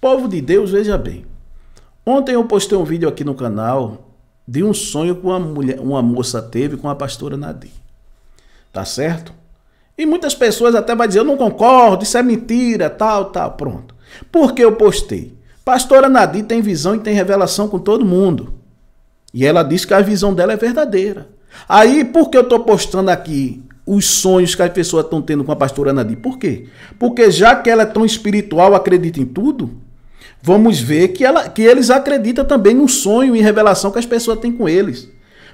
Povo de Deus, veja bem. Ontem eu postei um vídeo aqui no canal de um sonho que uma, mulher, uma moça teve com a pastora Nadir. Tá certo? E muitas pessoas até vão dizer, eu não concordo, isso é mentira, tal, tal, pronto. Por que eu postei? Pastora Nadir tem visão e tem revelação com todo mundo. E ela diz que a visão dela é verdadeira. Aí, por que eu estou postando aqui os sonhos que as pessoas estão tendo com a pastora Nadir? Por quê? Porque já que ela é tão espiritual, acredita em tudo, vamos ver que, ela, que eles acreditam também no sonho e revelação que as pessoas têm com eles.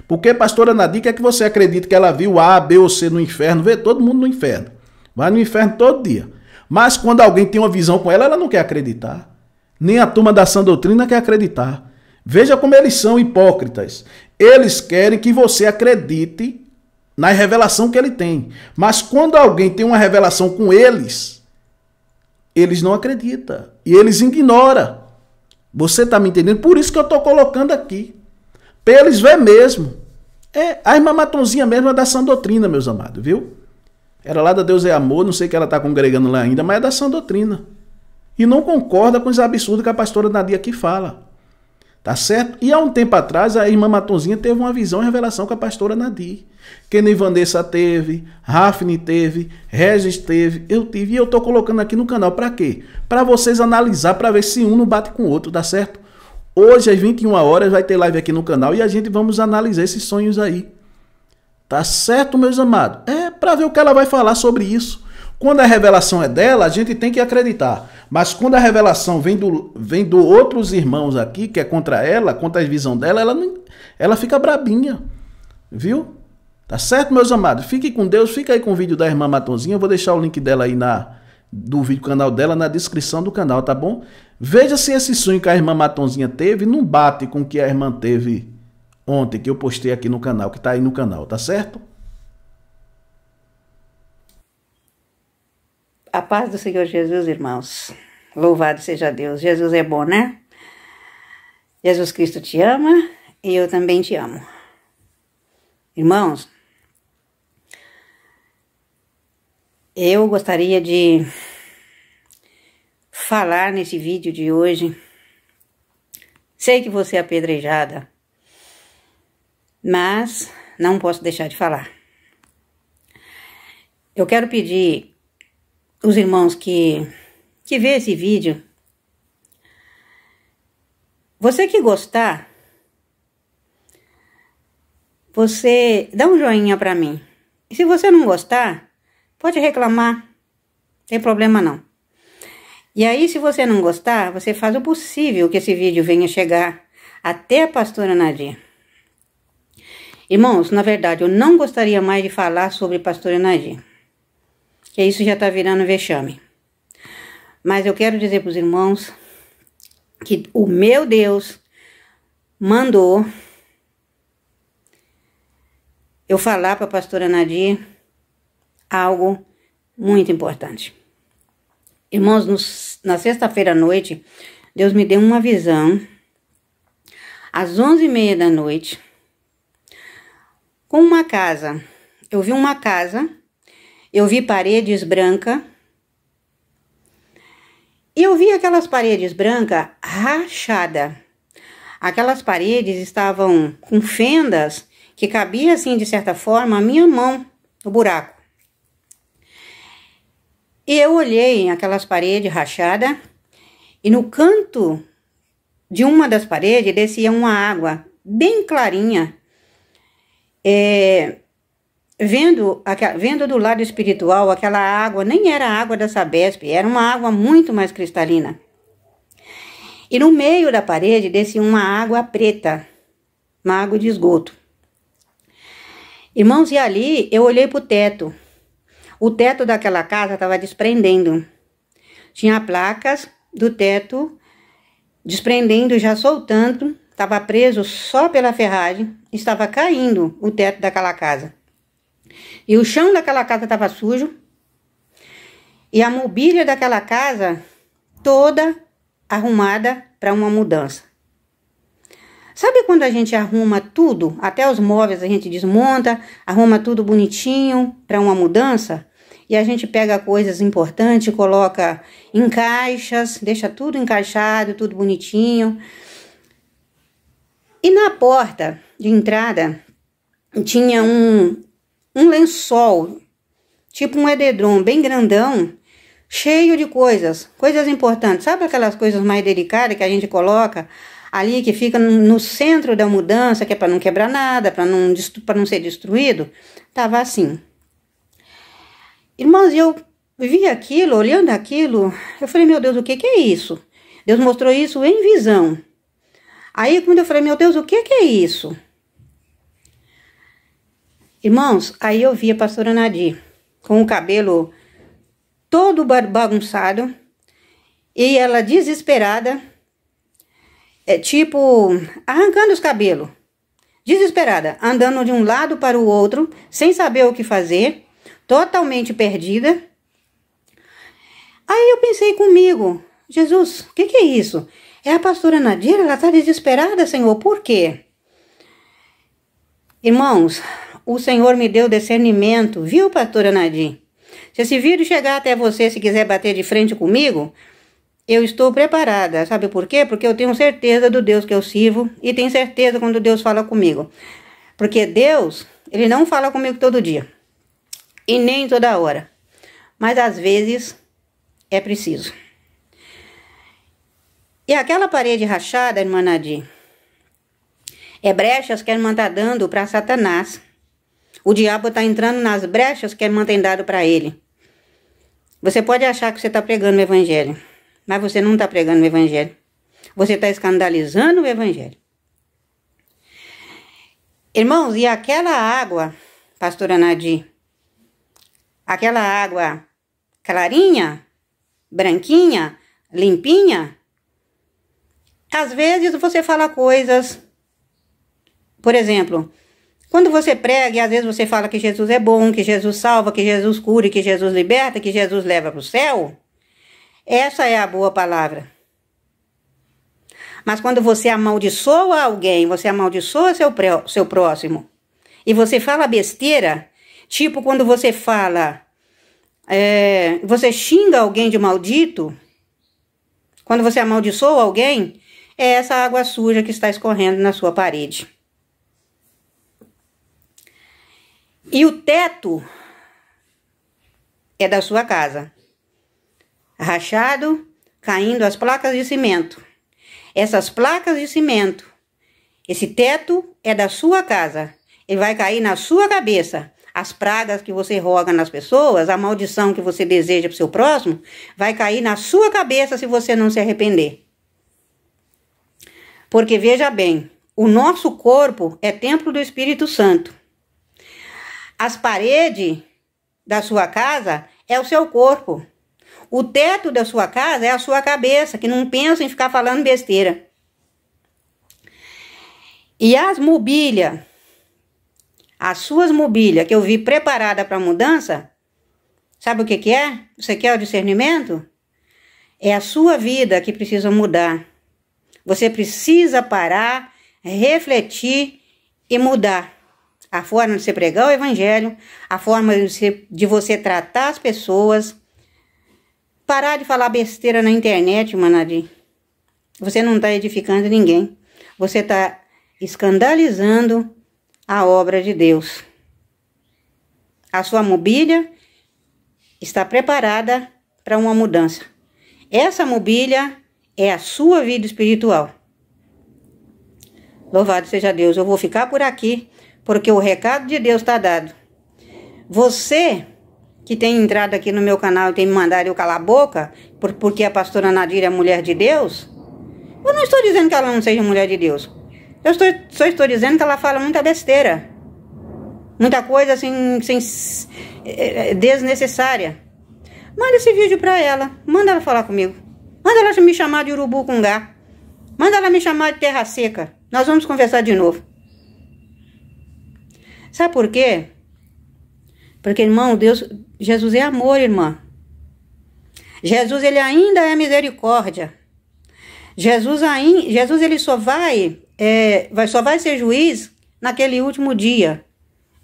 Porque, pastora Nadir, quer é que você acredita que ela viu A, B ou C no inferno? Vê todo mundo no inferno. Vai no inferno todo dia. Mas quando alguém tem uma visão com ela, ela não quer acreditar. Nem a turma da sã doutrina quer acreditar. Veja como eles são hipócritas. Eles querem que você acredite na revelação que ele tem. Mas quando alguém tem uma revelação com eles, eles não acreditam. E eles ignoram. Você está me entendendo? Por isso que eu estou colocando aqui. Para eles verem mesmo. É, a irmã Matonzinha mesmo é da sã doutrina, meus amados, viu? Era lá da Deus é Amor, não sei que ela está congregando lá ainda, mas é da sã doutrina. E não concorda com os absurdos que a pastora Nadia aqui fala. Tá certo? E há um tempo atrás, a irmã Matonzinha teve uma visão e revelação com a pastora Nadir. Que nem Vanessa teve, Rafne teve, Regis teve, eu tive. E eu tô colocando aqui no canal para quê? Para vocês analisar, para ver se um não bate com o outro, tá certo? Hoje às 21 horas vai ter live aqui no canal e a gente vamos analisar esses sonhos aí. Tá certo, meus amados? É para ver o que ela vai falar sobre isso. Quando a revelação é dela, a gente tem que acreditar. Mas quando a revelação vem do, vem do outros irmãos aqui, que é contra ela, contra a visão dela, ela, não, ela fica brabinha. Viu? Tá certo, meus amados? Fique com Deus, fica aí com o vídeo da irmã Matonzinha. Eu vou deixar o link dela aí na do vídeo canal dela na descrição do canal, tá bom? Veja se esse sonho que a irmã Matonzinha teve não bate com o que a irmã teve ontem que eu postei aqui no canal, que está aí no canal, tá certo? A paz do Senhor Jesus, irmãos. Louvado seja Deus. Jesus é bom, né? Jesus Cristo te ama e eu também te amo. Irmãos, eu gostaria de falar nesse vídeo de hoje. Sei que você é apedrejada, mas não posso deixar de falar. Eu quero pedir os irmãos que que vê esse vídeo, você que gostar, você dá um joinha para mim. E se você não gostar, pode reclamar, não tem problema não. E aí, se você não gostar, você faz o possível que esse vídeo venha chegar até a pastora Nadir. Irmãos, na verdade, eu não gostaria mais de falar sobre pastora Nadir, que isso já está virando vexame. Mas eu quero dizer para os irmãos que o meu Deus mandou eu falar para a pastora Nadir algo muito importante. Irmãos, nos, na sexta-feira à noite, Deus me deu uma visão. Às onze e meia da noite, com uma casa. Eu vi uma casa, eu vi paredes brancas, e eu vi aquelas paredes brancas rachada. Aquelas paredes estavam com fendas que cabia assim de certa forma a minha mão no buraco. E eu olhei aquelas paredes rachadas e no canto de uma das paredes descia uma água bem clarinha é, vendo, vendo do lado espiritual, aquela água nem era água da Sabesp, era uma água muito mais cristalina. E no meio da parede descia uma água preta, uma água de esgoto. Irmãos, e ali eu olhei para o teto. O teto daquela casa estava desprendendo. Tinha placas do teto desprendendo, já soltando, estava preso só pela ferragem, estava caindo o teto daquela casa. E o chão daquela casa estava sujo. E a mobília daquela casa toda arrumada para uma mudança. Sabe quando a gente arruma tudo, até os móveis a gente desmonta, arruma tudo bonitinho para uma mudança? E a gente pega coisas importantes, coloca em caixas, deixa tudo encaixado, tudo bonitinho. E na porta de entrada tinha um, um lençol, tipo um edredom bem grandão, cheio de coisas, coisas importantes. Sabe aquelas coisas mais delicadas que a gente coloca ali, que fica no centro da mudança, que é para não quebrar nada, para não, não ser destruído? Tava assim. Irmãos, eu vi aquilo, olhando aquilo, eu falei, meu Deus, o que, que é isso? Deus mostrou isso em visão. Aí, quando eu falei, meu Deus, o que, que é isso? Irmãos, aí eu vi a pastora Nadir com o cabelo todo bagunçado e ela desesperada, é tipo arrancando os cabelos, desesperada, andando de um lado para o outro, sem saber o que fazer, totalmente perdida. Aí eu pensei comigo, Jesus, o que, que é isso? É a pastora Nadir, ela está desesperada, Senhor, por quê? Irmãos, o Senhor me deu discernimento, viu, pastora Nadir? Se esse vídeo chegar até você, se quiser bater de frente comigo, eu estou preparada. Sabe por quê? Porque eu tenho certeza do Deus que eu sirvo e tenho certeza quando Deus fala comigo. Porque Deus, ele não fala comigo todo dia e nem toda hora. Mas às vezes é preciso. E é, aquela parede rachada, irmã Nadir, é brechas que a irmã está dando para Satanás. O diabo está entrando nas brechas que a irmã tem dado para ele. Você pode achar que você está pregando o evangelho, mas você não está pregando o evangelho. Você está escandalizando o evangelho. Irmãos, e aquela água, pastora Nadir, aquela água clarinha, branquinha, limpinha, às vezes você fala coisas. Por exemplo, quando você prega, e às vezes você fala que Jesus é bom, que Jesus salva, que Jesus cura, que Jesus liberta, que Jesus leva para o céu, essa é a boa palavra. Mas quando você amaldiçoa alguém, você amaldiçoa seu, seu próximo, e você fala besteira, tipo quando você fala, é, você xinga alguém de maldito, quando você amaldiçoa alguém, é essa água suja que está escorrendo na sua parede. E o teto é da sua casa, rachado, caindo as placas de cimento. Essas placas de cimento, esse teto é da sua casa e vai cair na sua cabeça. As pragas que você roga nas pessoas, a maldição que você deseja para o seu próximo, vai cair na sua cabeça se você não se arrepender. Porque veja bem, o nosso corpo é templo do Espírito Santo. As paredes da sua casa é o seu corpo. O teto da sua casa é a sua cabeça, que não pensa em ficar falando besteira. E as mobílias, as suas mobílias que eu vi preparada para mudança, sabe o que, que é? Você quer é o discernimento? É a sua vida que precisa mudar. Você precisa parar, refletir e mudar a forma de você pregar o evangelho, a forma de você, de você tratar as pessoas. Parar de falar besteira na internet, Manadi. Você não está edificando ninguém. Você está escandalizando a obra de Deus. A sua mobília está preparada para uma mudança. Essa mobília é a sua vida espiritual. Louvado seja Deus, eu vou ficar por aqui, porque o recado de Deus está dado. Você que tem entrado aqui no meu canal e tem me mandado eu calar a boca, porque a pastora Nadir é mulher de Deus, eu não estou dizendo que ela não seja mulher de Deus. Eu estou, só estou dizendo que ela fala muita besteira. Muita coisa assim, eh, eh, desnecessária. Manda esse vídeo para ela. Manda ela falar comigo. Manda ela me chamar de urubu cungá. Manda ela me chamar de terra seca. Nós vamos conversar de novo. Sabe por quê? Porque, irmão, Deus, Jesus é amor, irmã. Jesus, ele ainda é misericórdia. Jesus, ainda, Jesus ele só vai, é, vai, só vai ser juiz naquele último dia.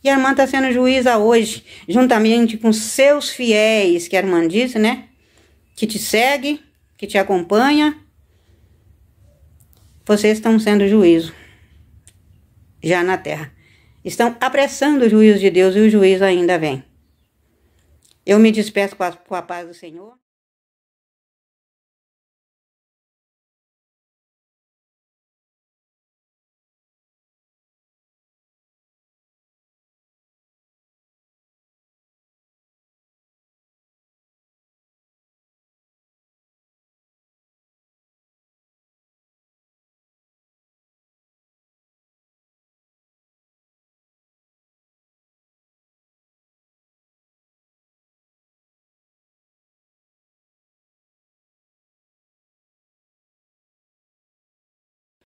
E a irmã está sendo juíza hoje, juntamente com seus fiéis, que a irmã disse, né? Que te segue, que te acompanha, vocês estão sendo juízo já na terra. Estão apressando o juízo de Deus e o juízo ainda vem. Eu me despeço com a, com a paz do Senhor.